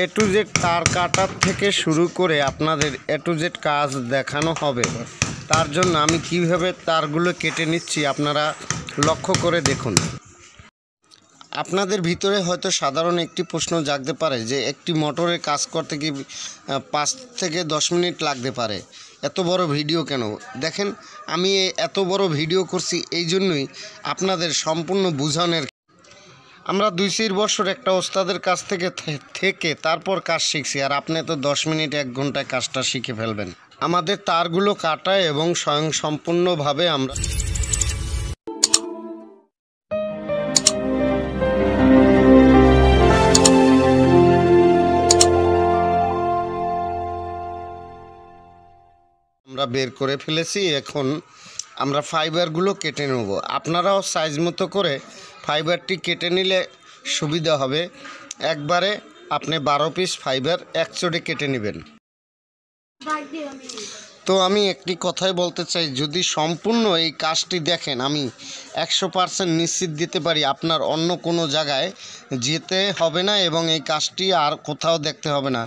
A to Z তার কাটার থেকে শুরু করে আপনাদের এ টু জেড কাজ দেখানো হবে তার জন্য আমি কিভাবে তারগুলো কেটে নিচ্ছি আপনারা লক্ষ্য করে দেখুন আপনাদের ভিতরে হয়তো সাধারণ একটি প্রশ্ন জাগতে পারে যে একটি মোটরে কাজ করতে কি পাঁচ থেকে দশ মিনিট লাগতে পারে এত বড় ভিডিও কেন দেখেন আমি এত বড় ভিডিও করছি এই জন্যই আপনাদের সম্পূর্ণ বুঝানোর আমরা দুই চার বছর একটা ওস্তাদের কাছ থেকে থেকে তারপর কাজ শিখছি আর আপনি তো দশ মিনিট এক ঘন্টায় কাজটা শিখে ফেলবেন আমাদের তারগুলো কাটা এবং স্বয়ং সম্পূর্ণভাবে আমরা আমরা বের করে ফেলেছি এখন আমরা ফাইবারগুলো কেটে নেব আপনারাও সাইজ মতো করে ফাইবারটি কেটে নিলে সুবিধা হবে একবারে আপনি বারো পিস ফাইবার একচোটে কেটে নেবেন তো আমি একটি কথাই বলতে চাই যদি সম্পূর্ণ এই কাজটি দেখেন আমি একশো পারসেন্ট নিশ্চিত দিতে পারি আপনার অন্য কোনো জায়গায় যেতে হবে না এবং এই কাজটি আর কোথাও দেখতে হবে না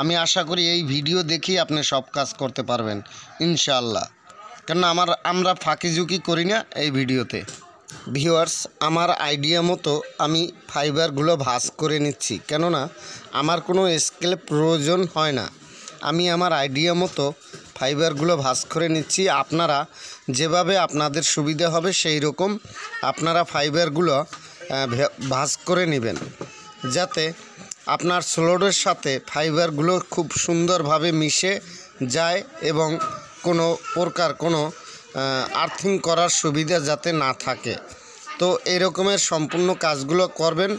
আমি আশা করি এই ভিডিও দেখি আপনি সব কাজ করতে পারবেন ইনশাল্লাহ কেননা আমার আমরা ফাঁকিঝুঁকি করি না এই ভিডিওতে ভিওয়ার্স আমার আইডিয়া মতো আমি ফাইবারগুলো ভাস করে নিচ্ছি কেননা আমার কোনো স্কেল প্রয়োজন হয় না আমি আমার আইডিয়া মতো ফাইবারগুলো ভাস করে নিচ্ছি আপনারা যেভাবে আপনাদের সুবিধা হবে সেই রকম আপনারা ফাইবারগুলো ভাস করে নেবেন যাতে আপনার স্লোডের সাথে ফাইবারগুলো খুব সুন্দরভাবে মিশে যায় এবং কোনো প্রকার কোনো আর্থিং করার সুবিধা যাতে না থাকে তো এরকমের সম্পূর্ণ কাজগুলো করবেন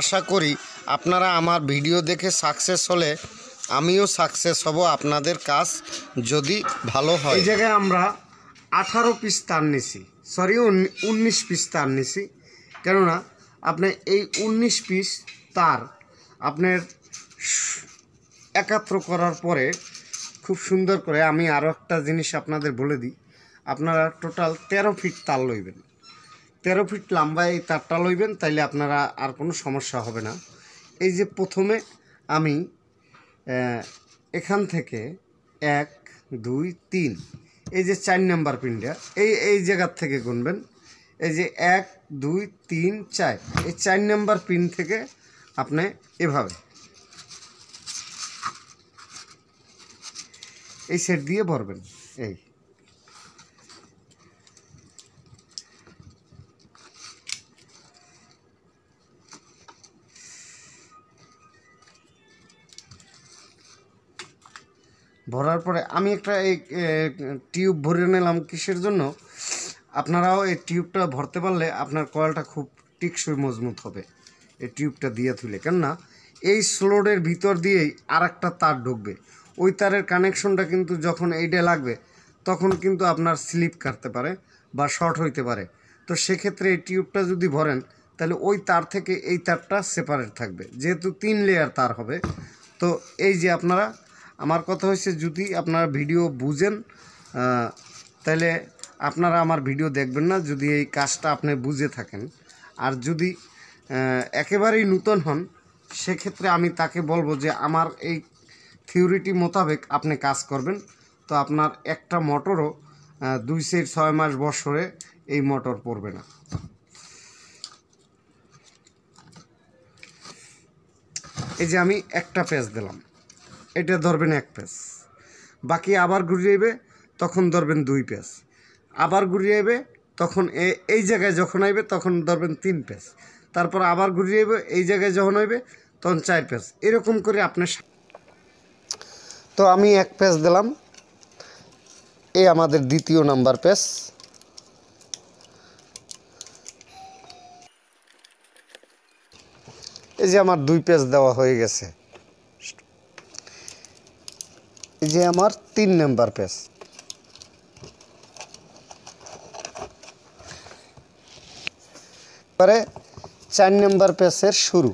আশা করি আপনারা আমার ভিডিও দেখে সাকসেস হলে আমিও সাকসেস হব আপনাদের কাজ যদি ভালো হয় এই জায়গায় আমরা আঠারো পিস তার নিছি সরি উনিশ পিস তার নিছি কেননা আপনি এই উনিশ পিস তার আপনার একাত্র করার পরে খুব সুন্দর করে আমি আরও একটা জিনিস আপনাদের বলে দিই আপনারা টোটাল তেরো ফিট তার লইবেন তেরো ফিট লম্বা এই তারটা লইবেন তাইলে আপনারা আর কোনো সমস্যা হবে না এই যে প্রথমে আমি এখান থেকে এক দুই তিন এই যে চার নাম্বার পিনটা এই এই জায়গার থেকে গুনবেন এই যে এক দুই তিন চার এই চার নাম্বার পিন থেকে আপনি এভাবে এই সেট দিয়ে ভরবেন এই ভরার পরে আমি একটা এই টিউব ভরে নিলাম কিসের জন্য আপনারাও এই টিউবটা ভরতে পারলে আপনার কয়েলটা খুব টিকসই মজবুত হবে এই টিউবটা দিয়ে তুলে কেননা এই স্লোডের ভিতর দিয়েই আর একটা তার ঢুকবে ওই তারের কানেকশনটা কিন্তু যখন এইটা লাগবে তখন কিন্তু আপনার স্লিপ কাটতে পারে বা শর্ট হইতে পারে তো সেক্ষেত্রে এই টিউবটা যদি ভরেন তাহলে ওই তার থেকে এই তারটা সেপারেট থাকবে যেহেতু তিন লেয়ার তার হবে তো এই যে আপনারা আমার কথা হচ্ছে যদি আপনারা ভিডিও বুঝেন তাহলে আপনারা আমার ভিডিও দেখবেন না যদি এই কাজটা আপনি বুঝে থাকেন আর যদি একেবারেই নূতন হন সেক্ষেত্রে আমি তাকে বলবো যে আমার এই থিওরিটি মোতাবেক আপনি কাজ করবেন তো আপনার একটা মোটরও দুই সেট ছয় মাস বছরে এই মোটর পড়বে না এই যে আমি একটা পেজ দিলাম এটা ধরবেন এক পেজ বাকি আবার ঘুরিয়েবে তখন ধরবেন দুই পেজ আবার ঘুরিয়েবে তখন এই জায়গায় যখন আইবে তখন ধরবেন তিন পেজ তারপর আবার ঘুরিয়েবে এই জায়গায় যখন আইবে তখন চার পেজ এরকম করে আপনার তো আমি এক পেজ দিলাম এ আমাদের দ্বিতীয় নাম্বার পেজ এই যে আমার দুই পেজ দেওয়া হয়ে গেছে যে আমার তিন নাম্বার পেজ পরে চার নাম্বার পেজের শুরু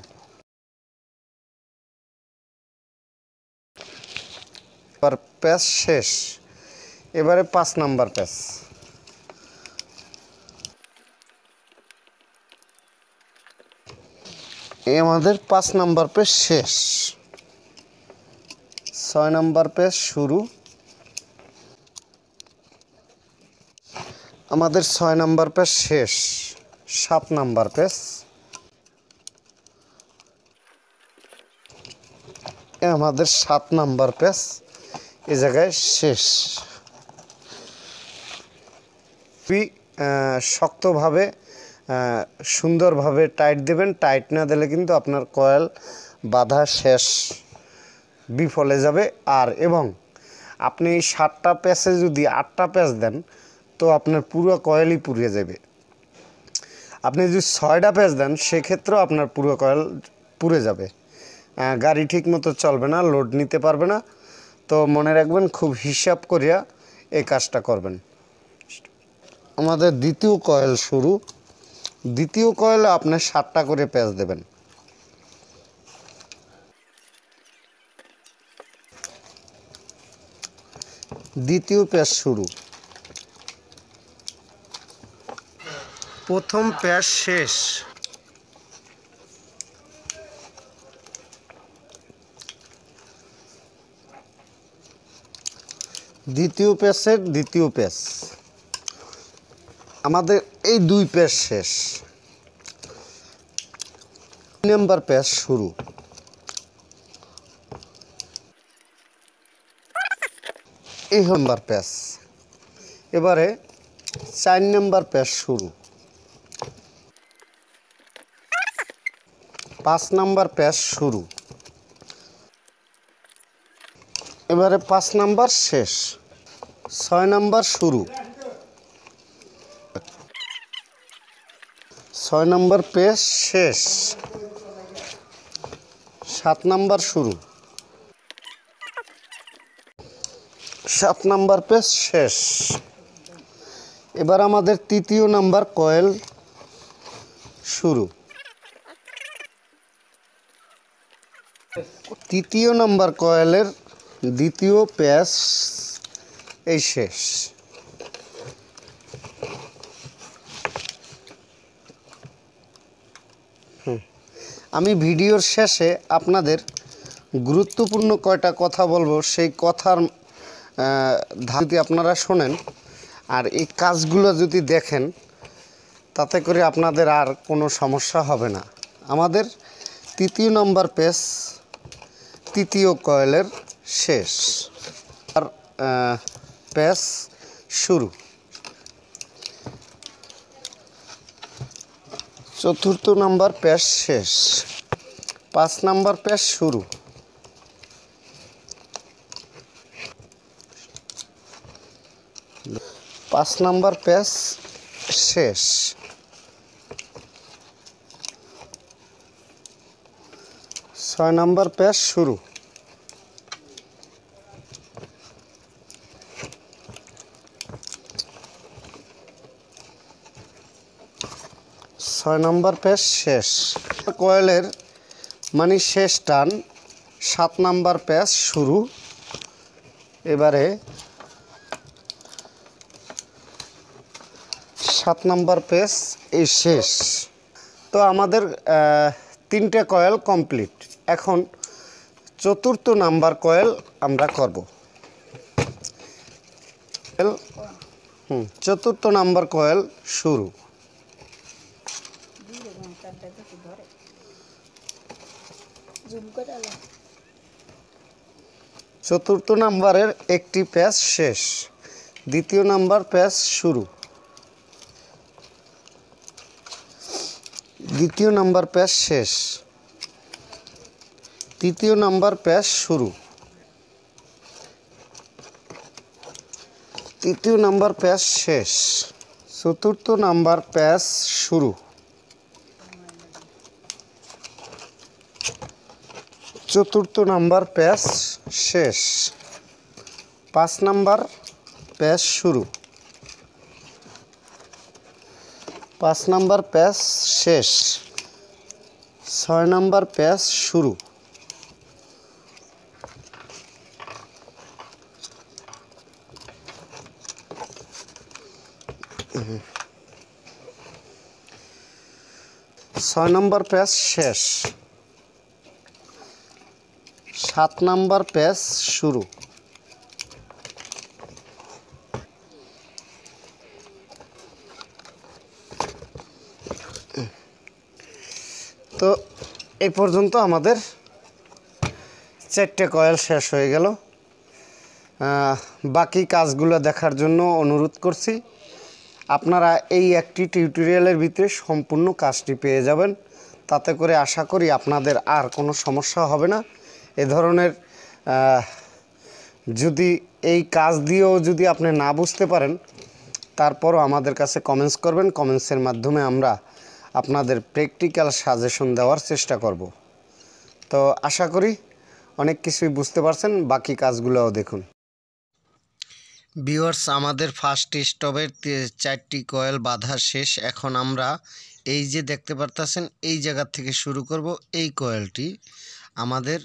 পেজ শেষ এবারে পাঁচ নাম্বার পেজ এ আমাদের পাঁচ নাম্বার পেজ শেষ ছয় নম্বর পেজ শুরু আমাদের ছয় নম্বর পেজ শেষ সাত নম্বর পেজ আমাদের সাত নাম্বার পেজ এ জায়গায় শেষ খুবই শক্তভাবে সুন্দরভাবে টাইট দেবেন টাইট না দিলে কিন্তু আপনার কয়েল বাধা শেষ বিফলে যাবে আর এবং আপনি সাতটা প্যাচে যদি আটটা প্যাচ দেন তো আপনার পুরো কয়েলই পুড়িয়ে যাবে আপনি যদি ছয়টা প্যাচ দেন সেক্ষেত্রেও আপনার পুরো কয়েল পুড়ে যাবে গাড়ি ঠিক মতো চলবে না লোড নিতে পারবে না তো মনে রাখবেন খুব হিসাব করিয়া এই কাজটা করবেন আমাদের দ্বিতীয় কয়েল শুরু দ্বিতীয় কয়েল আপনার সাতটা করে প্যাচ দেবেন দ্বিতীয় প্যাঁচ শুরু প্রথম প্যাঁচ শেষ দ্বিতীয় প্যাচের দ্বিতীয় প্যাচ আমাদের এই দুই প্যাঁচ শেষ নম্বর প্যাঁচ শুরু এই নম্বর প্যাচ এবারে চার নম্বর প্যাচ শুরু পাঁচ নম্বর প্যাচ শুরু এবারে পাঁচ নম্বর শেষ ছয় নম্বর শুরু ছয় নম্বর পেশ শেষ সাত নম্বর শুরু সাত নাম্বার পেজ শেষ এবার আমাদের তৃতীয় নাম্বার কয়েল শুরু তৃতীয় নাম্বার কয়েলের দ্বিতীয় প্যাচ এই শেষ আমি ভিডিওর শেষে আপনাদের গুরুত্বপূর্ণ কয়টা কথা বলবো সেই কথার যদি আপনারা শোনেন আর এই কাজগুলো যদি দেখেন তাতে করে আপনাদের আর কোনো সমস্যা হবে না আমাদের তৃতীয় নম্বর পেস তৃতীয় কয়েলের শেষ আর পেস শুরু চতুর্থ নম্বর পেস শেষ পাঁচ নম্বর পেস শুরু পাঁচ নাম্বার পেজ শেষ ছয় নাম্বার পেজ শুরু ছয় নাম্বার পেজ শেষ কয়েলের মানে শেষ টান সাত নাম্বার পেজ শুরু এবারে সাত নাম্বার পেজ এই শেষ তো আমাদের তিনটে কয়েল কমপ্লিট এখন চতুর্থ নাম্বার কয়েল আমরা করব হুম চতুর্থ নাম্বার কয়েল শুরু চতুর্থ নাম্বারের একটি প্যাচ শেষ দ্বিতীয় নাম্বার প্যাচ শুরু দ্বিতীয় নাম্বার প্যাস শেষ তৃতীয় নাম্বার প্যাস শুরু তৃতীয় নাম্বার প্যাস শেষ চতুর্থ নাম্বার প্যাস শুরু চতুর্থ নাম্বার প্যাস শেষ পাঁচ নাম্বার প্যাস শুরু पाँच नम्बर पेज शेष छम्बर पेज शुरू छम्बर पेज शेष सात नम्बर पेज शुरू এই পর্যন্ত আমাদের চারটে কয়েল শেষ হয়ে গেল বাকি কাজগুলো দেখার জন্য অনুরোধ করছি আপনারা এই একটি টিউটোরিয়ালের ভিতরে সম্পূর্ণ কাজটি পেয়ে যাবেন তাতে করে আশা করি আপনাদের আর কোনো সমস্যা হবে না এ ধরনের যদি এই কাজ দিয়েও যদি আপনি না বুঝতে পারেন তারপরও আমাদের কাছে কমেন্টস করবেন কমেন্টসের মাধ্যমে আমরা আপনাদের প্র্যাকটিক্যাল সাজেশন দেওয়ার চেষ্টা করব তো আশা করি অনেক কিছুই বুঝতে পারছেন বাকি কাজগুলোও দেখুন ভিওয়ার্স আমাদের ফার্স্ট স্টপের চারটি কয়েল বাঁধা শেষ এখন আমরা এই যে দেখতে পারতেছেন এই জায়গা থেকে শুরু করব এই কয়েলটি আমাদের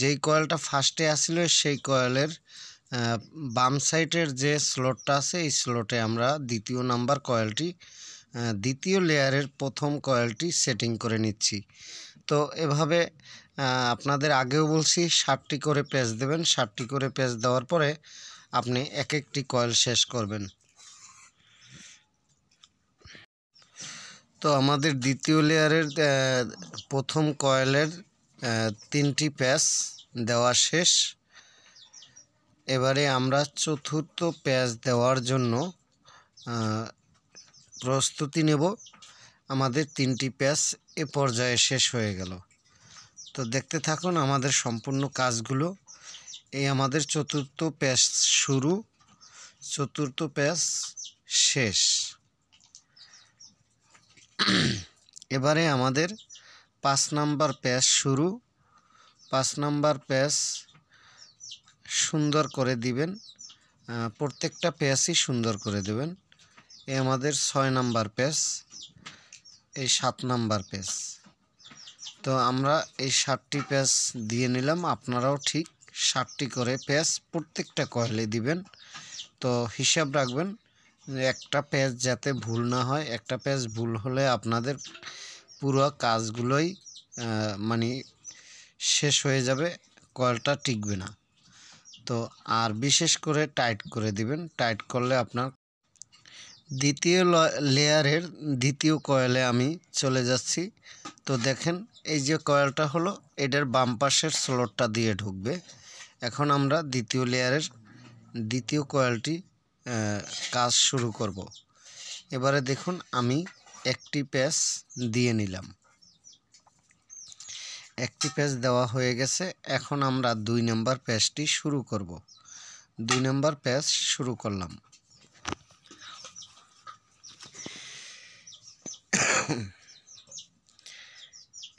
যেই কয়েলটা ফার্স্টে আসছিল সেই কয়েলের বাম সাইডের যে স্লটটা আছে এই স্লটে আমরা দ্বিতীয় নাম্বার কয়েলটি দ্বিতীয় লেয়ারের প্রথম কয়েলটি সেটিং করে নিচ্ছি তো এভাবে আপনাদের আগেও বলছি ষাটটি করে পেজ দেবেন ষাটটি করে পেজ দেওয়ার পরে আপনি এক একটি কয়েল শেষ করবেন তো আমাদের দ্বিতীয় লেয়ারের প্রথম কয়েলের তিনটি প্যাচ দেওয়া শেষ এবারে আমরা চতুর্থ প্যাচ দেওয়ার জন্য প্রস্তুতি নেব আমাদের তিনটি প্যাচ এ পর্যায়ে শেষ হয়ে গেল তো দেখতে থাকুন আমাদের সম্পূর্ণ কাজগুলো এই আমাদের চতুর্থ প্যাচ শুরু চতুর্থ প্যাচ শেষ এবারে আমাদের পাঁচ নাম্বার প্যাচ শুরু পাঁচ নাম্বার প্যাচ সুন্দর করে দিবেন প্রত্যেকটা প্যাচই সুন্দর করে দেবেন এ আমাদের ছয় নাম্বার পেজ এই সাত নাম্বার পেজ তো আমরা এই ষাটটি পেজ দিয়ে নিলাম আপনারাও ঠিক ষাটটি করে পেজ প্রত্যেকটা কয়েলে দিবেন তো হিসাব রাখবেন একটা পেজ যাতে ভুল না হয় একটা পেজ ভুল হলে আপনাদের পুরো কাজগুলোই মানে শেষ হয়ে যাবে কয়েলটা টিকবে না তো আর বিশেষ করে টাইট করে দিবেন টাইট করলে আপনার দ্বিতীয় লেয়ারের দ্বিতীয় কয়েলে আমি চলে যাচ্ছি তো দেখেন এই যে কয়েলটা হলো এটার বাম পাশের স্লটটা দিয়ে ঢুকবে এখন আমরা দ্বিতীয় লেয়ারের দ্বিতীয় কয়েলটি কাজ শুরু করব এবারে দেখুন আমি একটি প্যাচ দিয়ে নিলাম একটি প্যাচ দেওয়া হয়ে গেছে এখন আমরা দুই নাম্বার প্যাচটি শুরু করব দুই নম্বর প্যাচ শুরু করলাম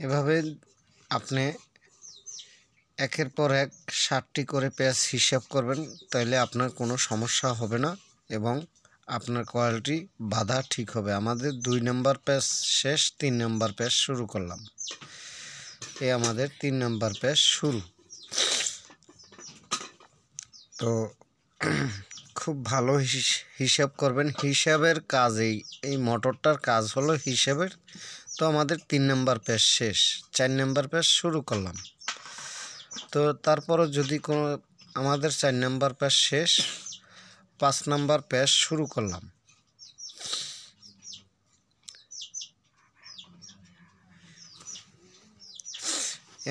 এভাবে আপনি একের পর এক ষাটটি করে পেঁয়াজ হিসাব করবেন তাহলে আপনার কোনো সমস্যা হবে না এবং আপনার কোয়ালিটি বাধা ঠিক হবে আমাদের দুই নাম্বার পেঁয়াজ শেষ তিন নাম্বার পেঁয়াজ শুরু করলাম এ আমাদের তিন নাম্বার পেঁয়াজ শুরু তো খুব ভালো হিসাব করবেন হিসাবের কাজেই এই মোটরটার কাজ হলো হিসাবের তো আমাদের তিন নাম্বার পেজ শেষ চার নাম্বার পেজ শুরু করলাম তো তারপরও যদি কোনো আমাদের চার নাম্বার পেজ শেষ পাঁচ নাম্বার পেজ শুরু করলাম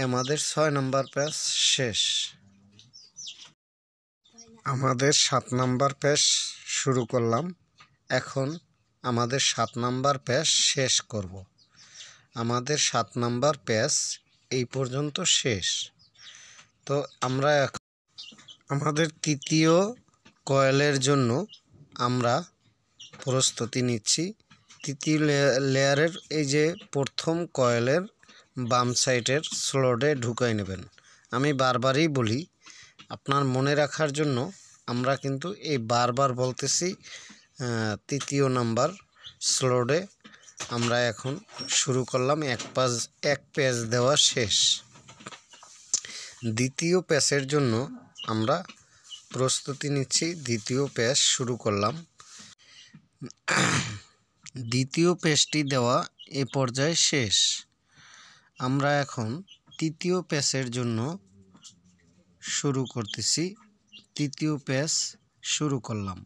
আমাদের ছয় নাম্বার পেজ শেষ আমাদের সাত নাম্বার পেশ শুরু করলাম এখন আমাদের সাত নাম্বার পেশ শেষ করব আমাদের সাত নাম্বার পেজ এই পর্যন্ত শেষ তো আমরা এখন আমাদের তৃতীয় কয়েলের জন্য আমরা প্রস্তুতি নিচ্ছি তৃতীয় লেয়ারের এই যে প্রথম কয়েলের বাম সাইডের স্লোডে ঢুকাই নেবেন আমি বারবারই বলি আপনার মনে রাখার জন্য আমরা কিন্তু এই বারবার বলতেছি তৃতীয় নাম্বার স্লোডে আমরা এখন শুরু করলাম এক পাজ এক পেজ দেওয়া শেষ দ্বিতীয় প্যাসের জন্য আমরা প্রস্তুতি নিচ্ছি দ্বিতীয় প্যাস শুরু করলাম দ্বিতীয় পেজটি দেওয়া এ পর্যায়ে শেষ আমরা এখন তৃতীয় প্যাসের জন্য শুরু করতেছি তৃতীয় পেজ শুরু করলাম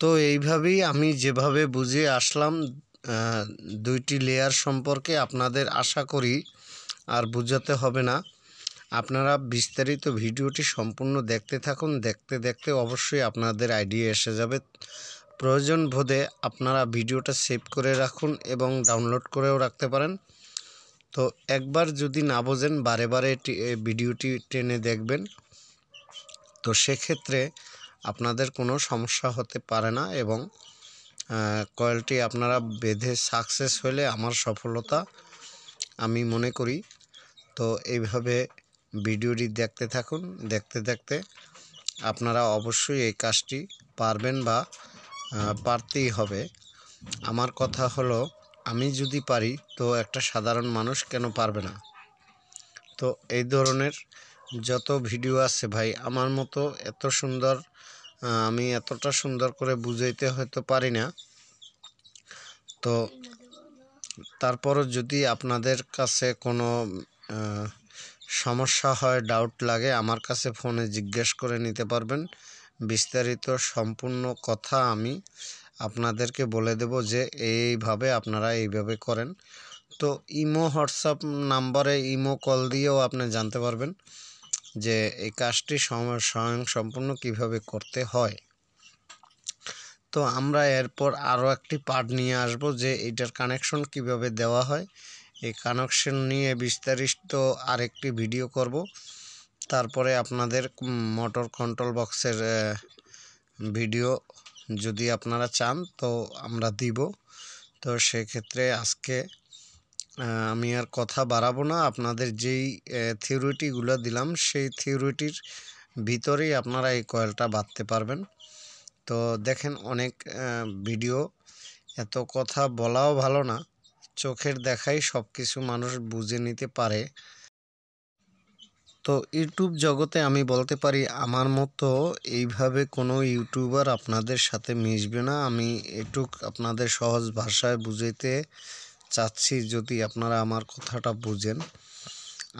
তো এইভাবেই আমি যেভাবে বুঝে আসলাম দুইটি লেয়ার সম্পর্কে আপনাদের আশা করি আর বুঝাতে হবে না আপনারা বিস্তারিত ভিডিওটি সম্পূর্ণ দেখতে থাকুন দেখতে দেখতে অবশ্যই আপনাদের আইডিয়া এসে যাবে প্রয়োজন বোধে আপনারা ভিডিওটা সেভ করে রাখুন এবং ডাউনলোড করেও রাখতে পারেন তো একবার যদি না বোঝেন বারে বারে ভিডিওটি টেনে দেখবেন তো সেক্ষেত্রে আপনাদের কোনো সমস্যা হতে পারে না এবং কয়েলটি আপনারা বেঁধে সাকসেস হলে আমার সফলতা আমি মনে করি তো এইভাবে ভিডিওটি দেখতে থাকুন দেখতে দেখতে আপনারা অবশ্যই এই কাজটি পারবেন বা পারতেই হবে আমার কথা হলো আমি যদি পারি তো একটা সাধারণ মানুষ কেন পারবে না তো এই ধরনের যত ভিডিও আছে ভাই আমার মতো এত সুন্দর আমি এতটা সুন্দর করে বুঝাইতে হয়তো পারি না তো তারপরও যদি আপনাদের কাছে কোনো সমস্যা হয় ডাউট লাগে আমার কাছে ফোনে জিজ্ঞেস করে নিতে পারবেন বিস্তারিত সম্পূর্ণ কথা আমি আপনাদেরকে বলে দেব যে এইভাবে আপনারা এইভাবে করেন তো ইমো হোয়াটসঅ্যাপ নাম্বারে ইমো কল দিয়েও আপনি জানতে পারবেন যে এই কাজটি স্বয়ং সম্পূর্ণ কিভাবে করতে হয় তো আমরা এরপর আরও একটি পার্ট নিয়ে আসব যে এটার কানেকশন কিভাবে দেওয়া হয় এই কানেকশন নিয়ে বিস্তারিত আরেকটি ভিডিও করব তারপরে আপনাদের মোটর কন্ট্রোল বক্সের ভিডিও যদি আপনারা চান তো আমরা দিব তো সেক্ষেত্রে আজকে আমি আর কথা বাড়াবো না আপনাদের যেই থিওরিটিগুলো দিলাম সেই থিওরিটির ভিতরেই আপনারা এই কয়েলটা বাঁধতে পারবেন তো দেখেন অনেক ভিডিও এত কথা বলাও ভালো না চোখের দেখাই সব কিছু মানুষ বুঝে নিতে পারে তো ইউটিউব জগতে আমি বলতে পারি আমার মতো এইভাবে কোনো ইউটিউবার আপনাদের সাথে মিশবে না আমি এটুক আপনাদের সহজ ভাষায় বুঝাইতে চাচ্ছি যদি আপনারা আমার কথাটা বুঝেন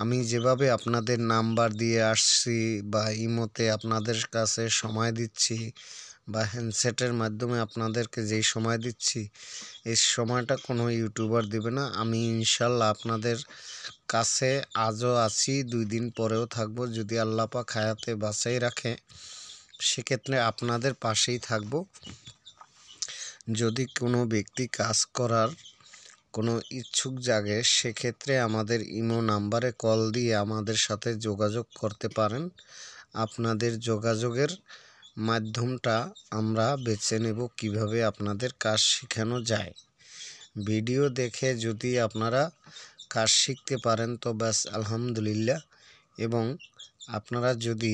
আমি যেভাবে আপনাদের নাম্বার দিয়ে আসছি বা ইমোতে আপনাদের কাছে সময় দিচ্ছি বা হ্যান্ডসেটের মাধ্যমে আপনাদেরকে যেই সময় দিচ্ছি এই সময়টা কোনো ইউটিউবার দেবে না আমি ইনশাল্লাহ আপনাদের কাছে আজও আছি দুই দিন পরেও থাকব যদি আল্লাপা খায়াতে বাসাই রাখে সেক্ষেত্রে আপনাদের পাশেই থাকব যদি কোনো ব্যক্তি কাজ করার কোনো ইচ্ছুক জাগে সেক্ষেত্রে আমাদের ইমো নাম্বারে কল দিয়ে আমাদের সাথে যোগাযোগ করতে পারেন আপনাদের যোগাযোগের মাধ্যমটা আমরা বেছে নেব কিভাবে আপনাদের কাজ শেখানো যায় ভিডিও দেখে যদি আপনারা কাজ শিখতে পারেন তো ব্যাস আলহামদুলিল্লাহ এবং আপনারা যদি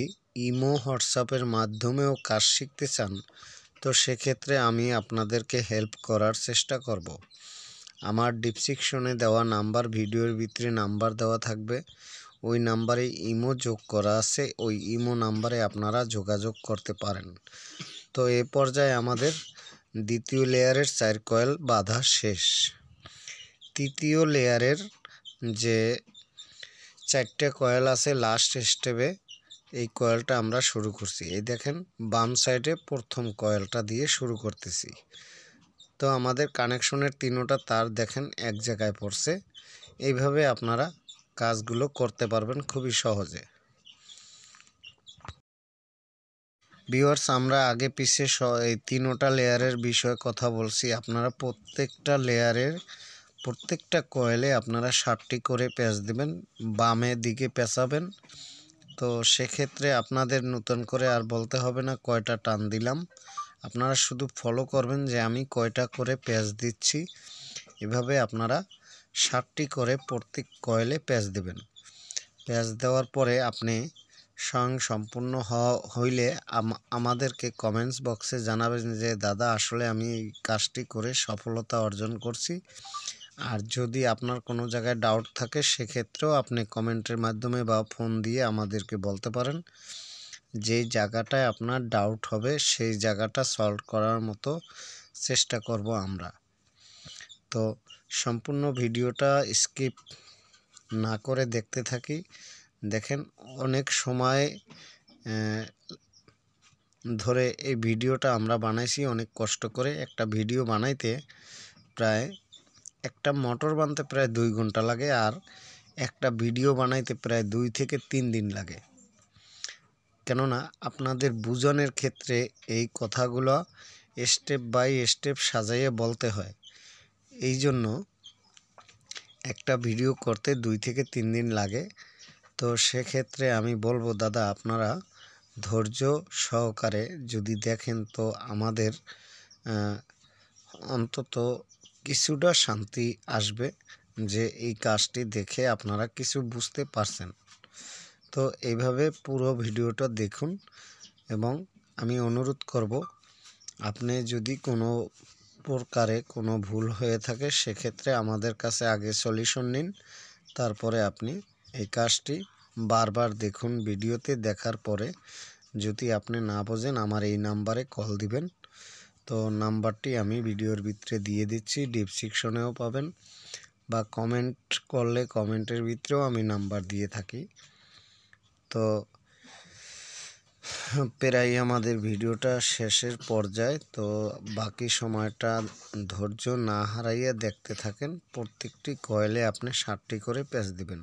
ইমো হোয়াটসঅ্যাপের মাধ্যমেও কাজ শিখতে চান তো সেক্ষেত্রে আমি আপনাদেরকে হেল্প করার চেষ্টা করব। আমার ডিসক্রিপশনে দেওয়া নাম্বার ভিডিওর ভিতরে নাম্বার দেওয়া থাকবে ওই নাম্বারে ইমো যোগ করা আছে ওই ইমো নাম্বারে আপনারা যোগাযোগ করতে পারেন তো এ পর্যায়ে আমাদের দ্বিতীয় লেয়ারের চার কয়েল বাধা শেষ তৃতীয় লেয়ারের যে চারটে কয়েল আছে লাস্ট স্টেপে এই কয়েলটা আমরা শুরু করছি এই দেখেন বাম সাইডে প্রথম কয়েলটা দিয়ে শুরু করতেছি তো আমাদের কানেকশনের তিনোটা তার দেখেন এক জায়গায় পড়ছে এইভাবে আপনারা কাজগুলো করতে পারবেন খুবই সহজে ভিওয়ার্স আমরা আগে পিছিয়ে এই তিনোটা লেয়ারের বিষয়ে কথা বলছি আপনারা প্রত্যেকটা লেয়ারের প্রত্যেকটা কয়েলে আপনারা ষাটটি করে প্যাঁচ দেবেন বামে দিকে পেঁচাবেন তো সেক্ষেত্রে আপনাদের নতুন করে আর বলতে হবে না কয়টা টান দিলাম আপনারা শুধু ফলো করবেন যে আমি কয়টা করে প্যাঁচ দিচ্ছি এভাবে আপনারা সাতটি করে প্রত্যেক কয়েলে প্যাঁচ দেবেন প্যাঁচ দেওয়ার পরে আপনি স্বয়ং সম্পূর্ণ হইলে আমাদেরকে কমেন্টস বক্সে জানাবেন যে দাদা আসলে আমি এই কাজটি করে সফলতা অর্জন করছি আর যদি আপনার কোনো জায়গায় ডাউট থাকে সেক্ষেত্রেও আপনি কমেন্টের মাধ্যমে বা ফোন দিয়ে আমাদেরকে বলতে পারেন যে জায়গাটায় আপনার ডাউট হবে সেই জায়গাটা সলভ করার মতো চেষ্টা করব আমরা তো সম্পূর্ণ ভিডিওটা স্কিপ না করে দেখতে থাকি দেখেন অনেক সময় ধরে এই ভিডিওটা আমরা বানাইছি অনেক কষ্ট করে একটা ভিডিও বানাইতে প্রায় একটা মোটর বানতে প্রায় দুই ঘন্টা লাগে আর একটা ভিডিও বানাইতে প্রায় দুই থেকে তিন দিন লাগে কেননা আপনাদের বুঝনের ক্ষেত্রে এই কথাগুলো স্টেপ বাই স্টেপ সাজাইয়ে বলতে হয় এই জন্য একটা ভিডিও করতে দুই থেকে তিন দিন লাগে তো সেক্ষেত্রে আমি বলবো দাদা আপনারা ধৈর্য সহকারে যদি দেখেন তো আমাদের অন্তত কিছুটা শান্তি আসবে যে এই কাজটি দেখে আপনারা কিছু বুঝতে পারছেন তো এইভাবে পুরো ভিডিওটা দেখুন এবং আমি অনুরোধ করব আপনি যদি কোনো প্রকারে কোনো ভুল হয়ে থাকে সেক্ষেত্রে আমাদের কাছে আগে সলিউশন নিন তারপরে আপনি এই কাজটি বারবার দেখুন ভিডিওতে দেখার পরে যদি আপনি না বোঝেন আমার এই নাম্বারে কল দিবেন তো নাম্বারটি আমি ভিডিওর ভিতরে দিয়ে দিচ্ছি ডিসক্রিপশনেও পাবেন বা কমেন্ট করলে কমেন্টের ভিতরেও আমি নাম্বার দিয়ে থাকি তো প্রায় আমাদের ভিডিওটা শেষের পর্যায়ে তো বাকি সময়টা ধৈর্য না হারাইয়া দেখতে থাকেন প্রত্যেকটি কয়েলে আপনি ষাটটি করে প্যাঁচ দিবেন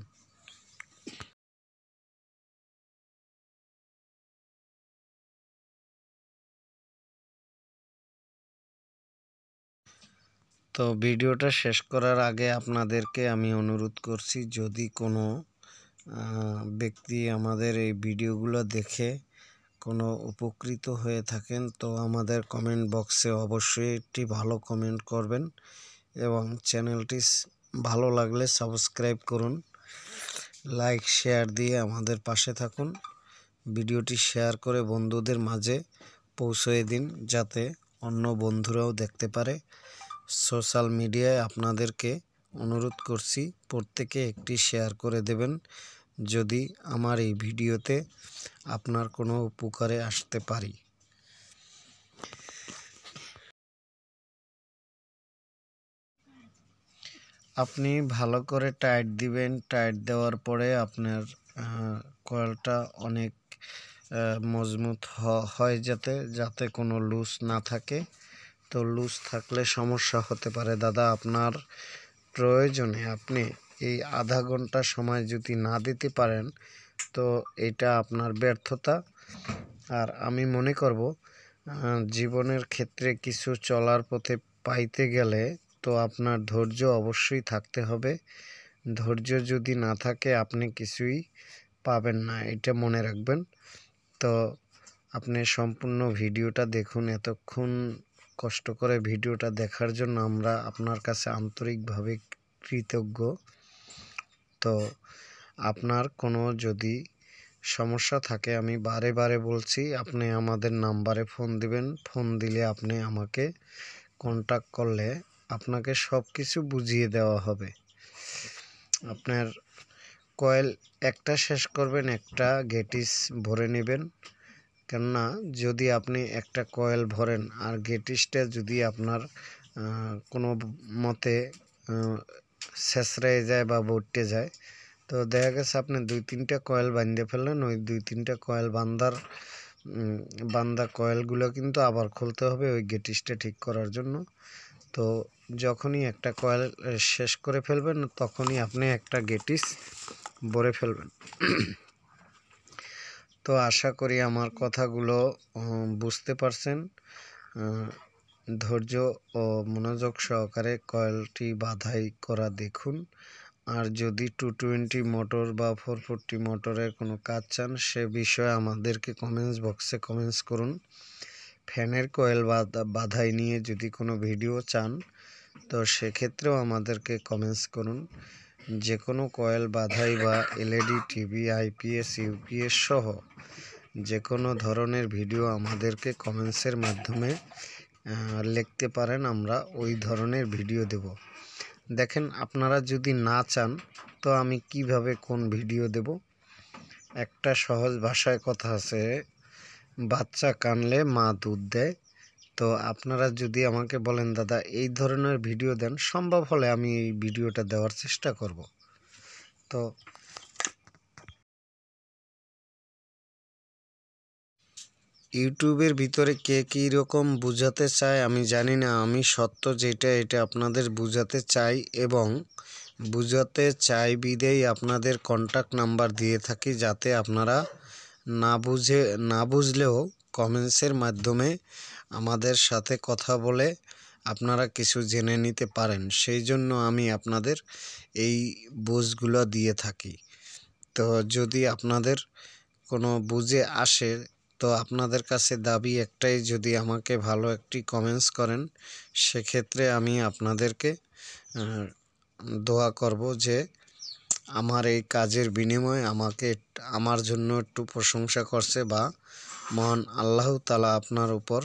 তো ভিডিওটা শেষ করার আগে আপনাদেরকে আমি অনুরোধ করছি যদি কোনো ব্যক্তি আমাদের এই ভিডিওগুলো দেখে কোনো উপকৃত হয়ে থাকেন তো আমাদের কমেন্ট বক্সে অবশ্যই একটি ভালো কমেন্ট করবেন এবং চ্যানেলটি ভালো লাগলে সাবস্ক্রাইব করুন লাইক শেয়ার দিয়ে আমাদের পাশে থাকুন ভিডিওটি শেয়ার করে বন্ধুদের মাঝে পৌঁছয়ে দিন যাতে অন্য বন্ধুরাও দেখতে পারে সোশ্যাল মিডিয়ায় আপনাদেরকে অনুরোধ করছি প্রত্যেকে একটি শেয়ার করে দেবেন যদি আমার এই ভিডিওতে আপনার কোনো উপকারে আসতে পারি আপনি ভালো করে টাইট দিবেন টাইট দেওয়ার পরে আপনার কয়েলটা অনেক মজবুত হয় যাতে যাতে কোনো লুজ না থাকে তো লুজ থাকলে সমস্যা হতে পারে দাদা আপনার প্রয়োজনে আপনি এই আধা ঘন্টা সময় যদি না দিতে পারেন তো এটা আপনার ব্যর্থতা আর আমি মনে করব জীবনের ক্ষেত্রে কিছু চলার পথে পাইতে গেলে তো আপনার ধৈর্য অবশ্যই থাকতে হবে ধৈর্য যদি না থাকে আপনি কিছুই পাবেন না এটা মনে রাখবেন তো আপনি সম্পূর্ণ ভিডিওটা দেখুন এতক্ষণ কষ্ট করে ভিডিওটা দেখার জন্য আমরা আপনার কাছে আন্তরিকভাবে কৃতজ্ঞ তো আপনার কোনো যদি সমস্যা থাকে আমি বারে বারে বলছি আপনি আমাদের নাম্বারে ফোন দিবেন ফোন দিলে আপনি আমাকে কন্ট্যাক্ট করলে আপনাকে সব কিছু বুঝিয়ে দেওয়া হবে আপনার কয়েল একটা শেষ করবেন একটা গেটিস ভরে নেবেন কেননা যদি আপনি একটা কয়েল ভরেন আর গেটিসটা যদি আপনার কোনো মতে শেষরে যায় বা বটতে যায় তো দেখা গেছে আপনি দুই তিনটা কয়েল বান্ধে ফেললেন ওই দুই তিনটা কয়েল বান্ধার বান্ধা কয়েলগুলো কিন্তু আবার খুলতে হবে ওই গেটিসটা ঠিক করার জন্য তো যখনই একটা কয়েল শেষ করে ফেলবেন তখনই আপনি একটা গেটিস ভরে ফেলবেন তো আশা করি আমার কথাগুলো বুঝতে পারছেন ধৈর্য ও মনোযোগ সহকারে কয়েলটি বাধাই করা দেখুন আর যদি টু টোয়েন্টি মোটর বা ফোর ফোরটি মোটরের কোনো কাজ চান সে বিষয়ে আমাদেরকে কমেন্টস বক্সে কমেন্টস করুন ফ্যানের কয়েল বাধাই নিয়ে যদি কোনো ভিডিও চান তো সেক্ষেত্রেও আমাদেরকে কমেন্টস করুন যে কোনো কয়েল বাধাই বা এলইডি টিভি আইপিএস ইউপিএস সহ যে কোনো ধরনের ভিডিও আমাদেরকে কমেন্টসের মাধ্যমে লিখতে পারেন আমরা ওই ধরনের ভিডিও দেব দেখেন আপনারা যদি না চান তো আমি কিভাবে কোন ভিডিও দেব একটা সহজ ভাষায় কথা আছে বাচ্চা কানলে মা দুধ দেয় তো আপনারা যদি আমাকে বলেন দাদা এই ধরনের ভিডিও দেন সম্ভব হলে আমি এই ভিডিওটা দেওয়ার চেষ্টা করব তো ইউটিউবের ভিতরে কে কী রকম বোঝাতে চায় আমি জানি না আমি সত্য যেটা এটা আপনাদের বোঝাতে চাই এবং বোঝাতে চাই বিদেই আপনাদের কন্ট্যাক্ট নাম্বার দিয়ে থাকি যাতে আপনারা না বুঝে না বুঝলেও কমেন্টসের মাধ্যমে আমাদের সাথে কথা বলে আপনারা কিছু জেনে নিতে পারেন সেই জন্য আমি আপনাদের এই বুঝগুলো দিয়ে থাকি তো যদি আপনাদের কোনো বুঝে আসে তো আপনাদের কাছে দাবি একটাই যদি আমাকে ভালো একটি কমেন্টস করেন সেক্ষেত্রে আমি আপনাদেরকে দোয়া করব যে আমার এই কাজের বিনিময়ে আমাকে আমার জন্য একটু প্রশংসা করছে বা মহান আল্লাহ তালা আপনার উপর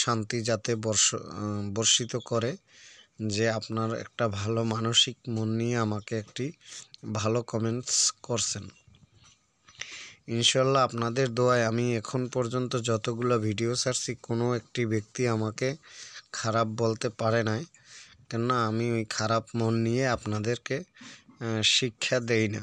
শান্তি যাতে বর্ষ বর্ষিত করে যে আপনার একটা ভালো মানসিক মন নিয়ে আমাকে একটি ভালো কমেন্টস করছেন ইনশাল্লাহ আপনাদের দোয়ায় আমি এখন পর্যন্ত যতগুলো ভিডিও ছাড়ছি কোনো একটি ব্যক্তি আমাকে খারাপ বলতে পারে নাই কেননা আমি ওই খারাপ মন নিয়ে আপনাদেরকে শিক্ষা দেই না